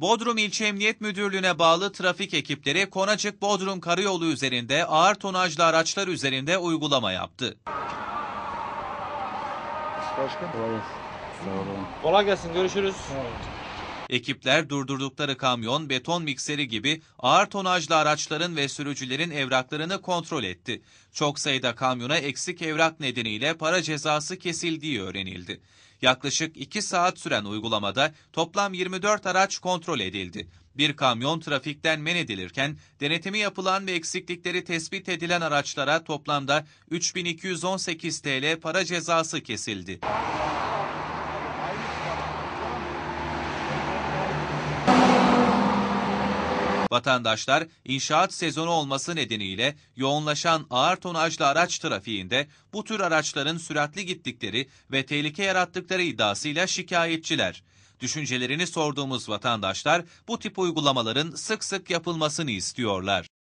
Bodrum İlçe Emniyet Müdürlüğü'ne bağlı trafik ekipleri Konacık-Bodrum Karayolu üzerinde ağır tonajlı araçlar üzerinde uygulama yaptı. Başka? Kolay gelsin. Kolay gelsin. Görüşürüz. Evet. Ekipler durdurdukları kamyon, beton mikseri gibi ağır tonajlı araçların ve sürücülerin evraklarını kontrol etti. Çok sayıda kamyona eksik evrak nedeniyle para cezası kesildiği öğrenildi. Yaklaşık 2 saat süren uygulamada toplam 24 araç kontrol edildi. Bir kamyon trafikten men edilirken denetimi yapılan ve eksiklikleri tespit edilen araçlara toplamda 3218 TL para cezası kesildi. Vatandaşlar inşaat sezonu olması nedeniyle yoğunlaşan ağır tonajlı araç trafiğinde bu tür araçların süratli gittikleri ve tehlike yarattıkları iddiasıyla şikayetçiler. Düşüncelerini sorduğumuz vatandaşlar bu tip uygulamaların sık sık yapılmasını istiyorlar.